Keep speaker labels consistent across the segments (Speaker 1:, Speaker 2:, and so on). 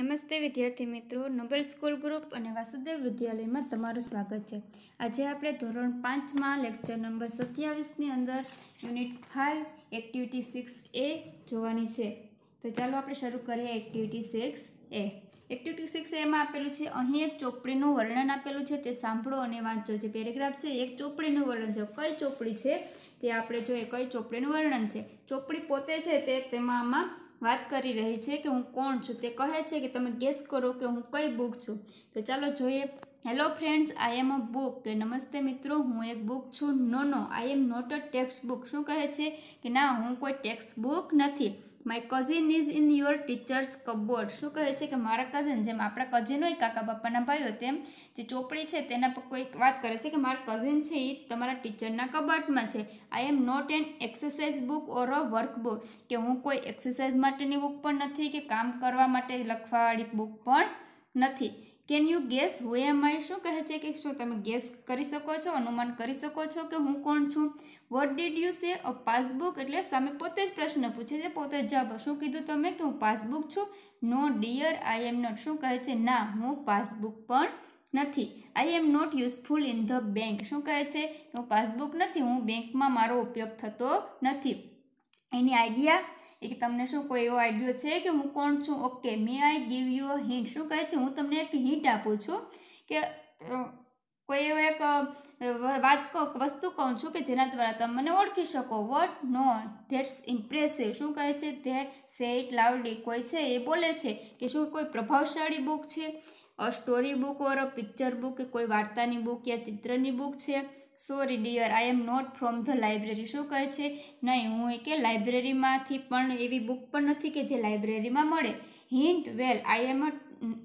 Speaker 1: નમસ્તે વિદ્યાર્થી મિત્રો નોબેલ સ્કૂલ ગ્રુપ અને વાસુદેવ વિદ્યાલયમાં તમારું સ્વાગત છે આજે આપણે ધોરણ પાંચમાં લેક્ચર નંબર સત્યાવીસની અંદર unit five activity six A જોવાની છે તો ચાલો આપણે શરૂ કરીએ activity six A activity six એમાં આપેલું છે અહીં એક ચોપડીનું વર્ણન આપેલું છે તે સાંભળો અને વાંચો જે પેરેગ્રાફ છે એક ચોપડીનું વર્ણન છે કઈ ચોપડી છે તે આપણે જોઈએ કઈ ચોપડીનું વર્ણન છે ચોપડી પોતે છે તે તેમાં આમાં વાત કરી રહી છે કે હું કોણ છું તે કહે છે કે તમે ગેસ કરો કે હું કઈ બુક છું તો ચાલો જોઈએ hello friends I am a book કે નમસ્તે મિત્રો હું એક બુક છું no no I am not a text book શું કહે છે કે ના હું કોઈ ટેક્સ્ટ બુક નથી my cousin is in your teachers cupboard શું કહે છે કે મારા કઝિન જેમ આપણા કઝિન હોય કાકા બાપાના ભાઈઓ તેમ જે ચોપડી છે તેના પર કોઈક વાત કરે છે કે મારા કઝિન છે એ તમારા ટીચરના કબાટમાં છે I am not an exercise book or a book કે હું કોઈ એક્સરસાઇઝ માટેની બુક પણ નથી કે કામ કરવા માટે લખવાવાળી બુક પણ નથી can you guess who am I શું કહે છે કે શું તમે ગેસ કરી શકો છો અનુમાન કરી શકો છો કે હું કોણ છું what did you say a passbook એટલે સામે પોતે જ પ્રશ્ન પૂછે છે પોતે જ જવાબ શું કીધું તમે કે હું પાસબુક છું નો ડિયર આઈ એમ નોટ શું કહે છે ના હું પાસબુક પણ નથી I am not useful in the bank શું કહે છે હું પાસબુક નથી હું બેંકમાં મારો ઉપયોગ થતો નથી એની આઈડિયા એ કે તમને શું કોઈ એવો આઈડિયો છે કે હું કોણ છું okay may I give you a hint શું કહે છે હું તમને એક હિન્ટ આપું છું કે કોઈ એવો એક વાત વસ્તુ કહું છું કે જેના દ્વારા તમે મને ઓળખી શકો વોટ નો ધેટ્સ ઇમ્પ્રેસિવ શું કહે છે ધે સેટ ઇટ કોઈ છે એ બોલે છે કે શું કોઈ પ્રભાવશાળી બુક છે story book or picture book કે કોઈ વાર્તાની બુક યા ચિત્રની બુક છે sorry dear I am not from the library શું કહે છે નહીં હું એ કે લાઇબ્રેરીમાંથી પણ એવી બુક પણ નથી કે જે લાઇબ્રેરીમાં મળે hint well I am a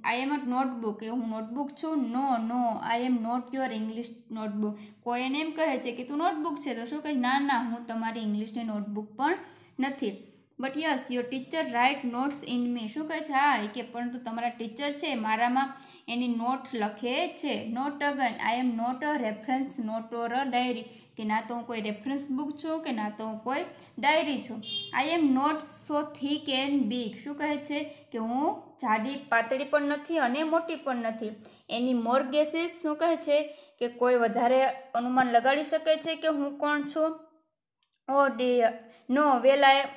Speaker 1: I am a notebook એ હું નોટબુક છું no no I am not your English notebook કોઈને એમ કહે છે કે તું નોટબુક છે તો શું કહે ના ના હું તમારી ઇંગ્લિશની નોટબુક પણ નથી but yes your teacher write notes in me શું કહે છે હા કે પરંતુ તમારા ટીચર છે મારામાં એની નોટ લખે છે not again I am not a reference note or a diary કે ના તો હું કોઈ રેફરન્સ બુક છું કે ના તો હું કોઈ ડાયરી છું I am not so thick and big શું કહે છે કે હું જાડી પાતળી પણ નથી અને મોટી પણ નથી એની મોર ગેસીસ શું કહે છે કે કોઈ વધારે અનુમાન લગાડી શકે છે કે હું કોણ છું oh dear no well I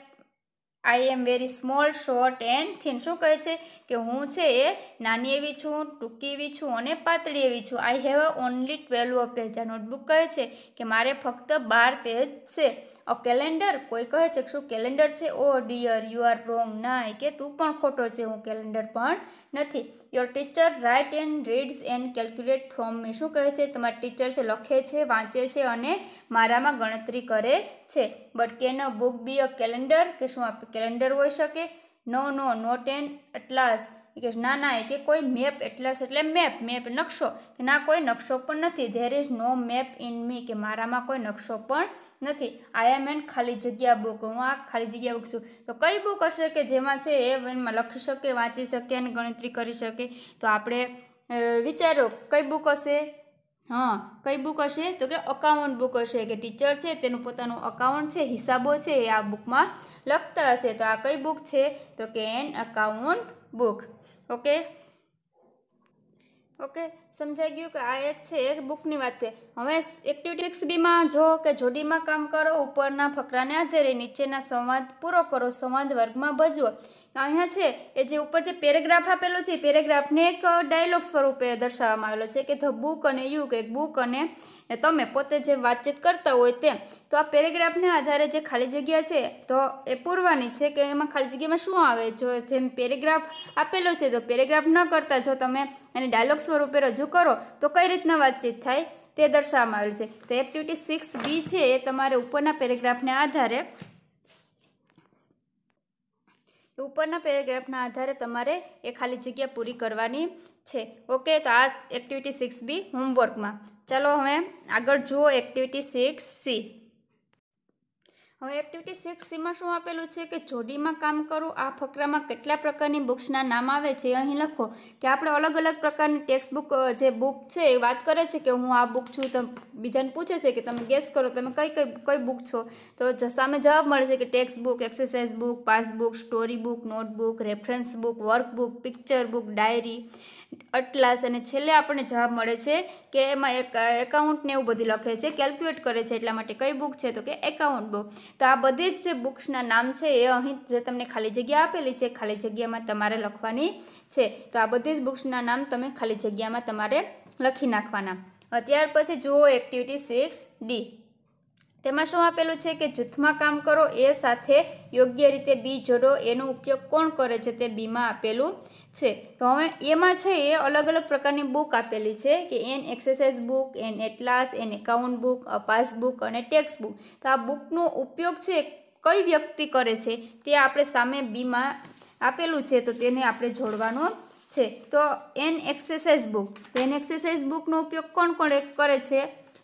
Speaker 1: I am very small short and thin શું કહે છે કે હું છે એ નાની એવી છું ટૂંકી એવી છું અને પાતળી એવી છું I have only twelve page આ નોટબુક કહે છે કે મારે ફક્ત બાર પેજ છે અ કેલેન્ડર કોઈ કહે છે કે શું કેલેન્ડર છે oh dear you are wrong નાય કે તું પણ ખોટો છે હું કેલેન્ડર પણ નથી your teacher write and reads and calculate from me શું કહે છે તમારા ટીચર છે લખે છે વાંચે છે અને મારામાં ગણતરી કરે છે but can a book be a calendar કે શું આ કેલેન્ડર હોઈ શકે no no not an atlas કે ના ના એ કે કોઈ મેપ એટલે એટલે મેપ મેપ નકશો કે ના કોઈ નકશો પણ નથી there is no map in me કે મારામાં કોઈ નકશો પણ નથી આઈ એમ એન ખાલી જગ્યા બુક હું આ ખાલી જગ્યા બુક છું તો કઈ બુક હશે કે જેમાં છે એ એમાં લખી શકે વાંચી શકે અને ગણતરી કરી શકે તો આપણે વિચારો કઈ બુક હશે હા કઈ બુક હશે તો કે અકાઉન્ટ બુક હશે કે ટીચર છે તેનું પોતાનું અકાઉન્ટ છે હિસાબો છે એ આ બુકમાં લખતા હશે તો આ કઈ બુક છે તો કે an account book okay okay સમજાઈ ગયું કે આ એક છે એક બુકની વાત છે હવે એક્ટિવિટી સિક્સ બીમાં જો કે જોડીમાં કામ કરો ઉપરના ફકરાને આધારે નીચેના સંવાદ પૂરો કરો સંવાદ વર્ગમાં ભજવો અહીંયા છે એ જે ઉપર જે પેરેગ્રાફ આપેલો છે પેરેગ્રાફને એક ડાયલોગ સ્વરૂપે દર્શાવવામાં આવેલો છે કે ધ બુક અને યુ કે બુક અને ને તમે પોતે જે વાતચીત કરતા હોય તેમ તો આ પેરેગ્રાફને આધારે જે ખાલી જગ્યા છે તો એ પૂરવાની છે કે એમાં ખાલી જગ્યામાં શું આવે જો જેમ પેરેગ્રાફ આપેલો છે તો પેરેગ્રાફ ન કરતા જો તમે એને ડાયલોગ સ્વરૂપે રજૂ કરો તો કઈ રીતના વાતચીત થાય તે દર્શાવવામાં આવેલ છે તો એક્ટિવિટી સિક્સ બી છે એ તમારે ઉપરના પેરેગ્રાફને આધારે ઉપરના પેરેગ્રાફના આધારે તમારે એ ખાલી જગ્યા પૂરી કરવાની છે ઓકે તો આ એક્ટિવિટી સિક્સ બી હોમવર્કમાં ચાલો હવે આગળ જુઓ એક્ટિવિટી સિક્સ સી હવે એક્ટિવિટી સિક્સ સીમાં શું આપેલું છે કે જોડીમાં કામ કરો આ ફકરામાં કેટલા પ્રકારની બુક્સના નામ આવે છે અહીં લખો કે આપણે અલગ અલગ પ્રકારની ટેક્સ્ટ બુક જે બુક છે એ વાત કરે છે કે હું આ બુક છું તમે બીજાને પૂછે છે કે તમે ગેસ કરો તમે કઈ કઈ કઈ બુક છો તો સામે જવાબ મળશે કે text book exercise book passbook story book notebook reference book workbook picture book diary atlas અને છેલ્લે આપણને જવાબ મળે છે કે એમાં એક એકાઉન્ટને એવું બધું લખે છે કેલ્ક્યુલેટ કરે છે એટલા માટે કઈ બુક છે તો કે એકાઉન્ટ બુક તો આ બધી જ જે બુક્સના નામ છે એ અહીં જે તમને ખાલી જગ્યા આપેલી છે ખાલી જગ્યામાં તમારે લખવાની છે તો આ બધી જ બુક્સના નામ તમે ખાલી જગ્યામાં તમારે લખી નાખવાના અત્યાર પછી જુઓ એક્ટિવિટી સિક્સ ડી તેમાં શું આપેલું છે કે જૂથમાં કામ કરો એ સાથે યોગ્ય રીતે બી જોડો એનો ઉપયોગ કોણ કરે છે તે બીમાં આપેલું છે તો હવે એમાં છે એ અલગ અલગ પ્રકારની બુક આપેલી છે કે an exercise book an atlas an account book passbook અને ટેક્સ બુક તો આ બુકનો ઉપયોગ છે કઈ વ્યક્તિ કરે છે તે આપણે સામે બીમાં આપેલું છે તો તેને આપણે જોડવાનો છે તો એન એક્સરસાઇઝ બુક તો એન એક્સરસાઇઝ બુકનો ઉપયોગ કોણ કોણ કરે છે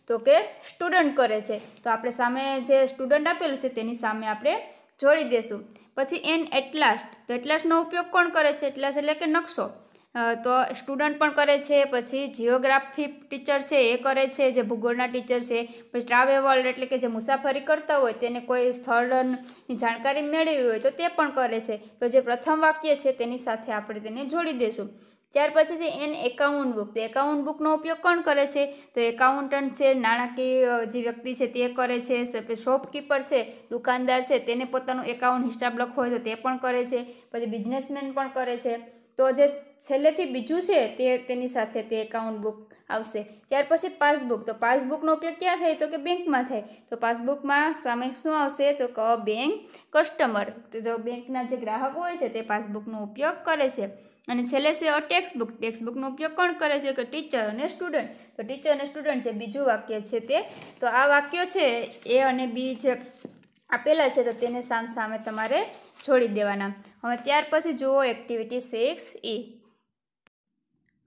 Speaker 1: તો કે સ્ટુડન્ટ કરે છે તો આપણે સામે જે સ્ટુડન્ટ આપેલું છે તેની સામે આપણે જોડી દેશું પછી એન એટલાસ્ટ તો એટલાસ્ટનો ઉપયોગ કોણ કરે છે એટલાસ એટલે કે નકશો તો સ્ટુડન્ટ પણ કરે છે પછી જિયોગ્રાફી ટીચર છે એ કરે છે જે ભૂગોળના ટીચર છે પછી ટ્રાવેવલ એટલે કે જે મુસાફરી કરતા હોય તેને કોઈ સ્થળની જાણકારી મેળવી હોય તો તે પણ કરે છે તો જે પ્રથમ વાક્ય છે તેની સાથે આપણે તેને જોડી દઈશું ત્યાર પછી છે એન એકાઉન્ટ બુક તો એકાઉન્ટ બુકનો ઉપયોગ કોણ કરે છે તો એકાઉન્ટન્ટ છે નાણાકીય જે વ્યક્તિ છે તે કરે છે શોપકીપર છે દુકાનદાર છે તેને પોતાનું એકાઉન્ટ હિસાબ લખવો હોય તો તે પણ કરે છે પછી બિઝનેસમેન પણ કરે છે તો જે છેલ્લેથી બીજું છે તે તેની સાથે તે એકાઉન્ટ બુક આવશે ત્યાર પછી પાસબુક તો પાસબુકનો ઉપયોગ ક્યાં થાય તો કે બેંકમાં થાય તો પાસબુકમાં સામે શું આવશે તો ક બેંક કસ્ટમર તો જો બેંકના જે ગ્રાહકો હોય છે તે પાસબુકનો ઉપયોગ કરે છે અને છેલ્લે છે ટેક્સ્ટ બુક ટેક્સ્ટ બુકનો ઉપયોગ કોણ કરે છે કે ટીચર અને સ્ટુડન્ટ તો ટીચર અને સ્ટુડન્ટ જે બીજું વાક્ય છે તે તો આ વાક્યો છે એ અને બી જે આપેલા છે તો તેને સામ સામે તમારે છોડી દેવાના હવે ત્યાર પછી જુઓ એક્ટિવિટી સિક્સ ઈ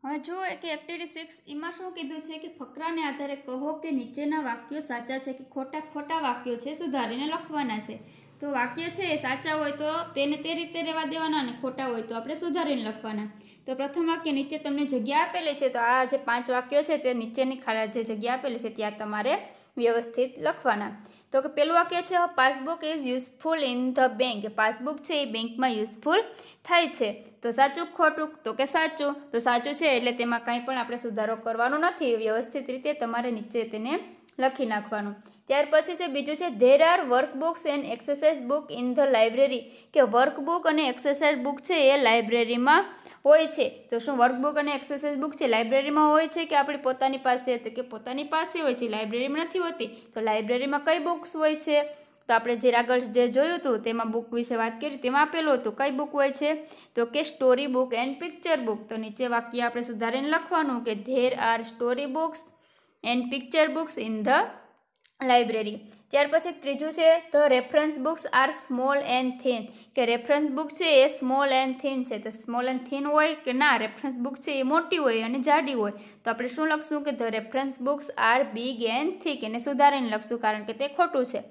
Speaker 1: હવે જુઓ કે એક્ટિવિટી સિક્સ ઈમાં શું કીધું છે કે ફકરાને આધારે કહો કે નીચેના વાક્યો સાચા છે કે ખોટા ખોટા વાક્યો છે સુધારીને લખવાના છે તો વાક્ય છે એ સાચા હોય તો તેને તે રીતે રહેવા દેવાના અને ખોટા હોય તો આપણે સુધારીને લખવાના તો પ્રથમ વાક્ય નીચે તમને જગ્યા આપેલી છે તો આ જે પાંચ વાક્યો છે તે નીચેની ખાડા જે જગ્યા આપેલી છે ત્યાં તમારે વ્યવસ્થિત લખવાના તો કે પહેલું વાક્ય છે passbook is useful in the bank passbook છે એ બેંકમાં યુઝફુલ થાય છે તો સાચું ખોટું તો કે સાચું તો સાચું છે એટલે તેમાં કંઈ પણ આપણે સુધારો કરવાનો નથી વ્યવસ્થિત રીતે તમારે નીચે તેને લખી નાખવાનું ત્યાર પછી છે બીજું છે there are workbooks and exercise book in the library કે વર્કબુક અને એક્સરસાઇઝ બુક છે એ લાઇબ્રેરીમાં હોય છે તો શું વર્કબુક અને એક્સરસાઇઝ બુક છે લાઇબ્રેરીમાં હોય છે કે આપણી પોતાની પાસે તો કે પોતાની પાસે હોય છે લાઇબ્રેરીમાં નથી હોતી તો લાઇબ્રેરીમાં કઈ બુક્સ હોય છે તો આપણે જે આગળ જે જોયું હતું તેમાં બુક વિશે વાત કરી તેમાં આપેલું હતું કઈ બુક હોય છે તો કે story book and picture book તો નીચે વાક્ય આપણે સુધારીને લખવાનું કે there are story books and picture books in the library ત્યાર પછી ત્રીજું છે the reference books are small and thin કે રેફરન્સ બુક છે એ સ્મોલ એન્ડ થીન છે તો સ્મોલ એન્ડ થીન હોય કે ના રેફરન્સ બુક છે એ મોટી હોય અને જાડી હોય તો આપણે શું લખશું કે the reference books are big and thick એને સુધારીને લખશું કારણ કે તે ખોટું છે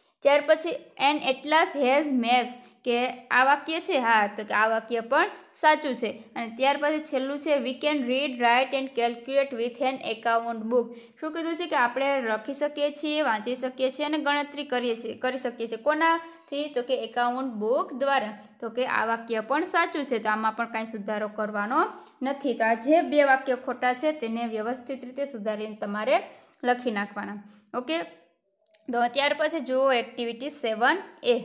Speaker 1: ત્યાર પછી એન્ડ એટલાસ હેઝ મેપ્સ કે આ વાક્ય છે હા તો કે આ વાક્ય પણ સાચું છે અને ત્યાર પછી છેલ્લું છે we can read write and calculate with an account book શું કીધું છે કે આપણે લખી શકીએ છીએ વાંચી શકીએ છીએ અને ગણતરી કરીએ છીએ કરી શકીએ છીએ કોનાથી તો કે એકાઉન્ટ બુક દ્વારા તો કે આ વાક્ય પણ સાચું છે તો આમાં પણ કાંઈ સુધારો કરવાનો નથી તો આ જે બે વાક્ય ખોટા છે તેને વ્યવસ્થિત રીતે સુધારીને તમારે લખી નાખવાના ઓકે તો ત્યાર પછી જુઓ એક્ટિવિટી સેવન એ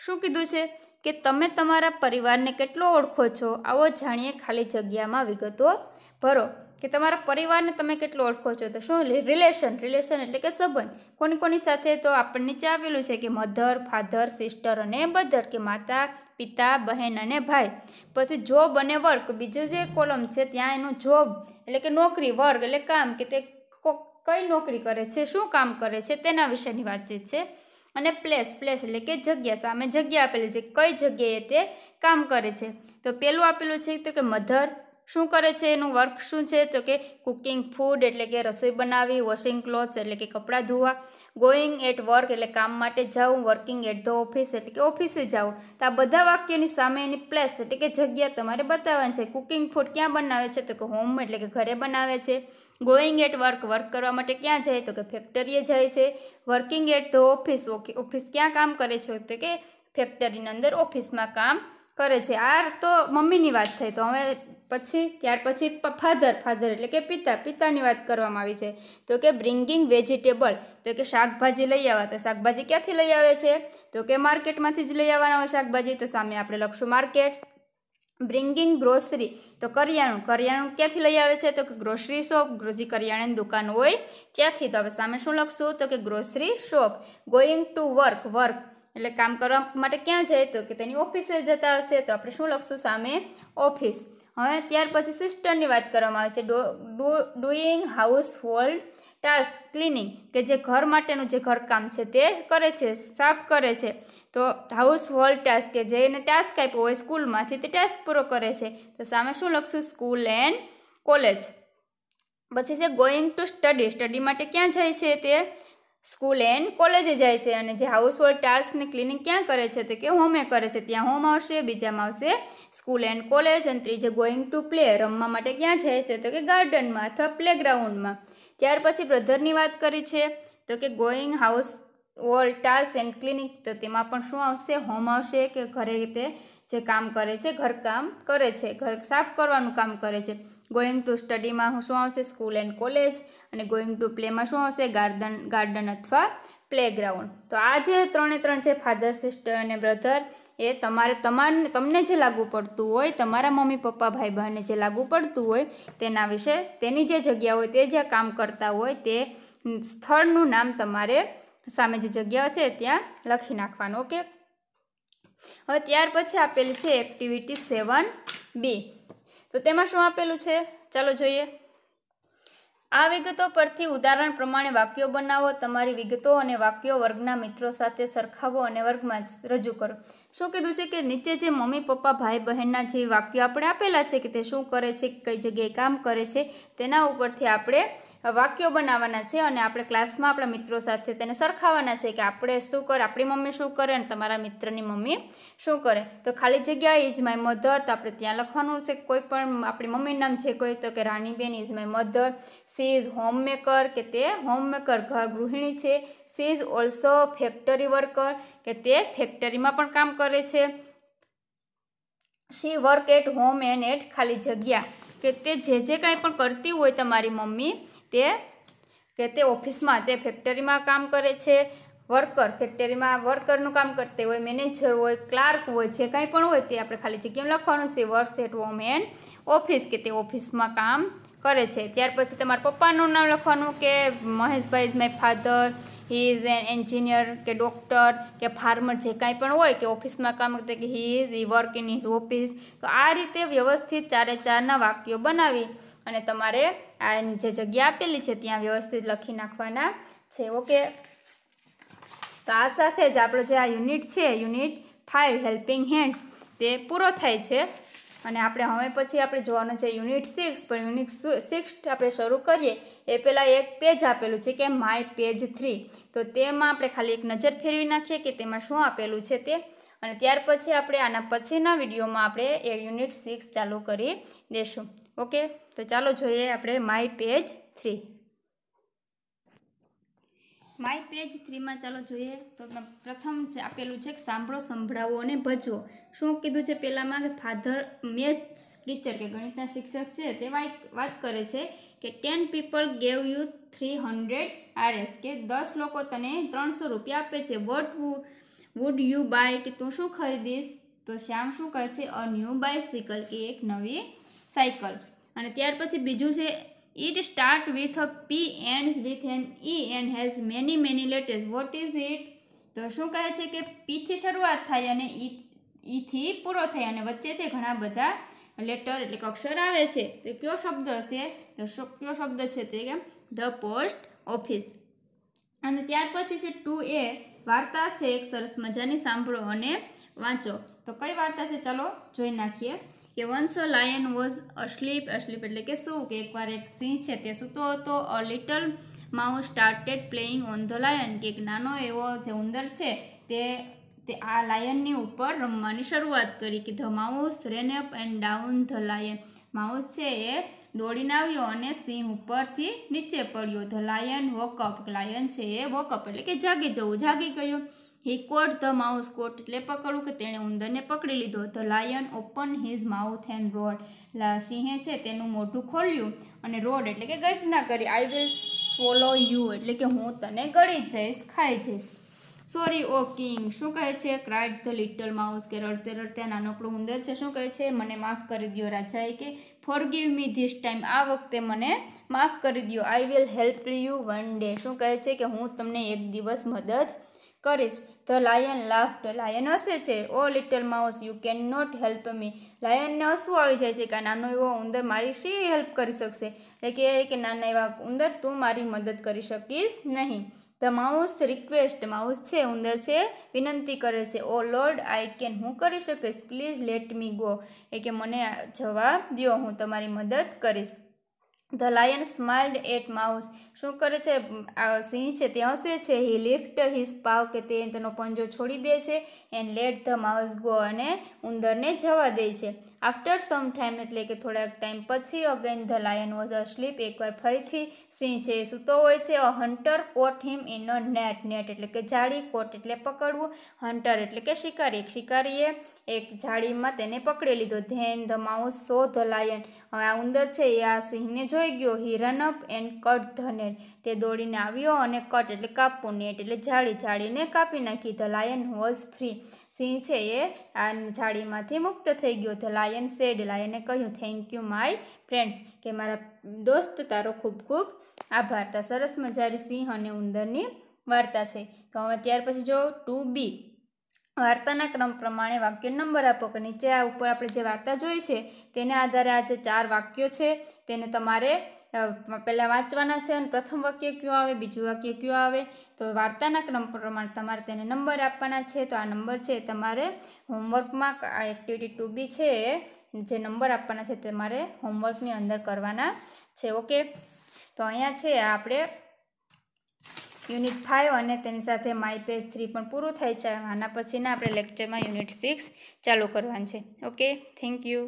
Speaker 1: શું કીધું છે કે તમે તમારા પરિવારને કેટલો ઓળખો છો આવો જાણીએ ખાલી જગ્યામાં વિગતો ભરો કે તમારા પરિવારને તમે કેટલો ઓળખો છો તો શું રિલેશન રિલેશન એટલે કે સંબંધ કોની કોની સાથે તો આપણને ચાવેલું છે કે મધર ફાધર સિસ્ટર અને બધર કે માતા પિતા બહેન અને ભાઈ પછી જોબ અને વર્ક બીજું જે કોલમ છે ત્યાં એનું જોબ એટલે કે નોકરી વર્ગ એટલે કામ કે તે કઈ નોકરી કરે છે શું કામ કરે છે તેના વિશેની વાતચીત છે અને પ્લેસ પ્લેસ એટલે કે જગ્યા સામે જગ્યા આપેલી છે કઈ જગ્યાએ તે કામ કરે છે તો પહેલું આપેલું છે તો કે મધર શું કરે છે એનું વર્ક શું છે તો કે કુકિંગ ફૂડ એટલે કે રસોઈ બનાવી વોશિંગ ક્લોથ્સ એટલે કે કપડાં ધોવા ગોઈંગ એટ વર્ક એટલે કામ માટે જાઉં વર્કિંગ એટ ધ ઓફિસ એટલે કે ઓફિસે જાઉં તો આ બધા વાક્યોની સામે એની પ્લેસ એટલે કે જગ્યા તમારે બતાવવાની છે કુકિંગ ફૂડ ક્યાં બનાવે છે તો કે હોમ એટલે કે ઘરે બનાવે છે ગોઈંગ એટ વર્ક વર્ક કરવા માટે ક્યાં જાય તો કે ફેક્ટરીએ જાય છે working at the office okay office ક્યાં કામ કરે છે તો કે ફેક્ટરીની અંદર ઓફિસમાં કામ કરે છે આ તો મમ્મીની વાત થઈ તો હવે પછી ત્યાર પછી ફાધર ફાધર એટલે કે પિતા પિતાની વાત કરવામાં આવી છે તો કે બ્રિંગિંગ વેજીટેબલ તો કે શાકભાજી લઈ આવવા તો શાકભાજી ક્યાંથી લઈ આવે છે તો કે માર્કેટમાંથી જ લઈ આવવાના હોય શાકભાજી તો સામે આપણે લખશું માર્કેટ બ્રિંગિંગ ગ્રોસરી તો કરિયાણું કરિયાણું ક્યાંથી લઈ આવે છે તો કે ગ્રોસરી શોપ જે કરિયાણાની દુકાન હોય ત્યાંથી તો હવે સામે શું લખશું તો કે grocery shop going to work work એટલે કામ કરવા માટે ક્યાં જાય તો કે તેની ઓફિસે જતા હશે તો આપણે શું લખશું સામે ઓફિસ હવે ત્યાર પછી સિસ્ટરની વાત કરવામાં આવે છે doing household task cleaning કે જે ઘર માટેનું જે ઘરકામ છે તે કરે છે સાફ કરે છે તો હાઉસ હોલ્ડ ટાસ્ક કે જે એને ટાસ્ક આપ્યો હોય સ્કૂલમાંથી તે ટાસ્ક પૂરો કરે છે તો સામે શું લખશું સ્કૂલ એન્ડ કોલેજ પછી છે ગોઈંગ ટુ સ્ટડી સ્ટડી માટે ક્યાં જાય છે તે સ્કૂલ એન્ડ કોલેજે જાય છે અને જે હાઉસહોલ્ડ ટાસ્ક ને ક્લિનિંગ ક્યાં કરે છે તો કે હોમે કરે છે ત્યાં હોમ આવશે બીજામાં આવશે સ્કૂલ એન્ડ કોલેજ અને ત્રીજે ગોઈંગ ટુ પ્લે રમવા માટે ક્યાં જાય છે તો કે ગાર્ડનમાં અથવા પ્લેગ્રાઉન્ડમાં ત્યાર પછી બ્રધરની વાત કરી છે તો કે going household task and cleaning તો તેમાં પણ શું આવશે હોમ આવશે કે ઘરે રીતે જે કામ કરે છે ઘરકામ કરે છે ઘર સાફ કરવાનું કામ કરે છે ગોઈંગ ટુ સ્ટડીમાં શું આવશે સ્કૂલ એન્ડ કોલેજ અને ગોઈંગ ટુ પ્લેમાં શું આવશે ગાર્ડન ગાર્ડન અથવા પ્લેગ્રાઉન્ડ તો આ જે ત્રણે ત્રણ છે ફાધર સિસ્ટર અને બ્રધર એ તમારે તમારને તમને જે લાગુ પડતું હોય તમારા મમ્મી પપ્પા ભાઈ બહેનને જે લાગુ પડતું હોય તેના વિશે તેની જે જગ્યા હોય તે જે કામ કરતા હોય તે સ્થળનું નામ તમારે સામે જે જગ્યા હશે ત્યાં લખી નાખવાનું ઓકે હવે ત્યાર પછી આપેલી છે એક્ટિવિટી સેવન બી તો તેમાં શું આપેલું છે ચાલો જોઈએ આ વિગતો પરથી ઉદાહરણ પ્રમાણે વાક્યો બનાવો તમારી વિગતો અને વાક્યો વર્ગના મિત્રો સાથે સરખાવો અને વર્ગમાં રજૂ કરો શું કીધું છે કે નીચે જે મમ્મી પપ્પા ભાઈ બહેનના જે વાક્યો આપણે આપેલા છે કે તે શું કરે છે કઈ જગ્યાએ કામ કરે છે તેના ઉપરથી આપણે વાક્યો બનાવવાના છે અને આપણે ક્લાસમાં આપણા મિત્રો સાથે તેને સરખાવાના છે કે આપણે શું કરે આપણી મમ્મી શું કરે અને તમારા મિત્રની મમ્મી શું કરે તો ખાલી જગ્યા ઇઝ માય મધર તો આપણે ત્યાં લખવાનું છે કોઈ પણ આપણી મમ્મીનું નામ છે કોઈ તો કે Raniben is my mother she is homemaker કે તે હોમમેકર ઘર ગૃહિણી છે she is also factory worker કે તે ફેક્ટરીમાં પણ કામ કરે છે she work at home and at ખાલી જગ્યા કે તે જે જે કાંઈ પણ કરતી હોય તમારી મમ્મી તે કે તે ઓફિસમાં તે ફેક્ટરીમાં કામ કરે છે વર્કર ફેક્ટરીમાં વર્કરનું કામ કરતી હોય મેનેજર હોય ક્લાર્ક હોય જે કાંઈ પણ હોય તે આપણે ખાલી જગ્યામાં લખવાનું છે work at home and office કે તે ઓફિસમાં કામ કરે છે ત્યાર પછી તમારા પપ્પાનું નામ લખવાનું કે Maheshbhai is my father he is an engineer કે ડૉક્ટર કે ફાર્મર જે કાંઈ પણ હોય કે ઓફિસમાં કામ કરતા કે હી ઇઝ ઈ વર્ક ઇન હી ઓફિસ તો આ રીતે વ્યવસ્થિત ચારે ચારના વાક્યો બનાવી અને તમારે આ જે જગ્યા આપેલી છે ત્યાં વ્યવસ્થિત લખી નાખવાના છે ઓકે તો આ સાથે જ આપણો જે આ યુનિટ છે યુનિટ ફાઇવ હેલ્પિંગ હેન્ડ્સ તે પૂરો થાય છે અને આપણે હવે પછી આપણે જોવાનું છે યુનિટ સિક્સ પણ યુનિટ સિક્સ આપણે શરૂ કરીએ એ પહેલાં એક પેજ આપેલું છે કે માય પેજ થ્રી તો તેમાં આપણે ખાલી એક નજર ફેરવી નાખીએ કે તેમાં શું આપેલું છે તે અને ત્યાર પછી આપણે આના પછીના વિડીયોમાં આપણે એ યુનિટ સિક્સ ચાલુ કરી દેશું ઓકે તો ચાલો જોઈએ આપણે my page three my page થ્રીમાં ચાલો જોઈએ તો પ્રથમ જે આપેલું છે સાંભળો સંભળાવો અને ભજવો શું કીધું છે પહેલાંમાં કે ફાધર મેથ્સ ટીચર કે ગણિતના શિક્ષક છે તેવા એક વાત કરે છે કે ten people gave you three hundred RS કે દસ લોકો તને ત્રણસો રૂપિયા આપે છે વોટ વુડ યુ બાય કે તું શું ખરીદીશ તો શ્યામ શું કહે છે અ ન્યૂ સિકલ કે એક નવી સાયકલ અને ત્યાર પછી બીજું છે it start with a P end with an E and has many many letters. What is it? તો શું કહે છે કે પીથી શરૂઆત થાય અને ઈ e, ઈથી e પૂરો થાય અને વચ્ચે છે ઘણા બધા લેટર એટલે કે અક્ષર આવે છે તો કયો શબ્દ હશે તો કયો શબ્દ છે તે કેમ ધ પોસ્ટ ઓફિસ અને ત્યાર પછી છે ટુ એ વાર્તા છે એક સરસ મજાની સાંભળો અને વાંચો તો કઈ વાર્તા છે ચલો જોઈ નાખીએ કે once a lion was asleep asleep એટલે કે શું કે એકવાર એક સિંહ છે તે સૂતો હતો a little mouse started playing on the lion કે એક નાનો એવો જે ઉંદર છે તે તે આ લાયનની ઉપર રમવાની શરૂઆત કરી કે the mouse ran up and down the lion mouse છે એ દોડીને આવ્યો અને સિંહ ઉપરથી નીચે પડ્યો ધ લાયન વોકઅપ લાયન છે એ વોકઅપ એટલે કે જાગી જવું જાગી ગયો હી કોટ ધ માઉસ કોટ એટલે પકડવું કે તેણે ઉંદરને પકડી લીધો the lion open his mouth and roared લા સિંહે છે તેનું મોઢું ખોલ્યું અને રોડ એટલે કે ગર્જના કરી આઈ વિલ ફોલો યુ એટલે કે હું તને ગળી જઈશ ખાઈ જઈશ સોરી ઓ કિંગ શું કહે છે ક્રાઇડ ધ લિટલ માઉસ કે રડતે રડતે નાનકડું ઉંદર છે શું કહે છે મને માફ કરી દો રાજાએ કે forgive me this time આ વખતે મને માફ કરી દો I will help you one day શું કહે છે કે હું તમને એક દિવસ મદદ કરીશ ધ લાયન લાફ્ટ લાયન હસે છે O little mouse you can not help me લાયનને હસવું આવી જાય છે કે નાનો એવો ઉંદર મારી શી હેલ્પ કરી શકશે એટલે કે કે નાના એવા ઉંદર તું મારી મદદ કરી શકીશ નહીં ધ માઉસ રિક્વેસ્ટ માઉસ છે ઉંદર છે વિનંતી કરે છે ઓ લોર્ડ આઈ કેન હું કરી શકીશ પ્લીઝ લેટ મી ગો એ કે મને જવાબ દો હું તમારી મદદ કરીશ the lion smiled at mouse શું કરે છે આ સિંહ છે તે હસે છે હી લિફ્ટ હિસ પાવ કે તેનો પંજો છોડી દે છે and let the mouse go અને ઉંદરને જવા દે છે આફ્ટર સમ ટાઈમ એટલે કે થોડાક ટાઈમ પછી again the lion was a એકવાર ફરીથી સિંહ છે સૂતો હોય છે a hunter caught him in a net net એટલે કે જાળી કોટ એટલે પકડવું હન્ટર એટલે કે શિકારી એક શિકારીએ એક જાળીમાં તેને પકડી લીધો then the mouse saw the lion હવે આ ઉંદર છે એ આ સિંહને જોઈ ગયો he ran up and cut the net તે દોડીને આવ્યો અને કટ એટલે કાપવું નેટ એટલે જાળી જાળીને કાપી નાખી ધ લાયન વોઝ ફ્રી સિંહ છે એ આ જાળીમાંથી મુક્ત થઈ ગયો તો લાયન સેડ લાયને કહ્યું થેન્ક યુ માય ફ્રેન્ડ્સ કે મારા દોસ્ત તારો ખૂબ ખૂબ આભાર તા સરસ મજારી સિંહ અને ઉંદરની વાર્તા છે તો હવે ત્યાર પછી જો ટુ બી વાર્તાના ક્રમ પ્રમાણે વાક્ય નંબર આપો કે નીચે આ ઉપર આપણે જે વાર્તા જોઈ છે તેને આધારે આ જે ચાર વાક્યો છે તેને તમારે પહેલાં વાંચવાના છે અને પ્રથમ વાક્ય કયું આવે બીજું વાક્ય કયું આવે તો વાર્તાના ક્રમ પ્રમાણે તમારે તેને નંબર આપવાના છે તો આ નંબર છે તમારે હોમવર્કમાં આ એક્ટિવિટી ટુ બી છે જે નંબર આપવાના છે તમારે હોમવર્કની અંદર કરવાના છે ઓકે તો અહીંયા છે આપણે યુનિટ ફાઈવ અને તેની સાથે માય પેજ થ્રી પણ પૂરું થાય છે આના પછીના આપણે લેક્ચરમાં યુનિટ સિક્સ ચાલુ કરવાનું છે ઓકે થેન્ક યુ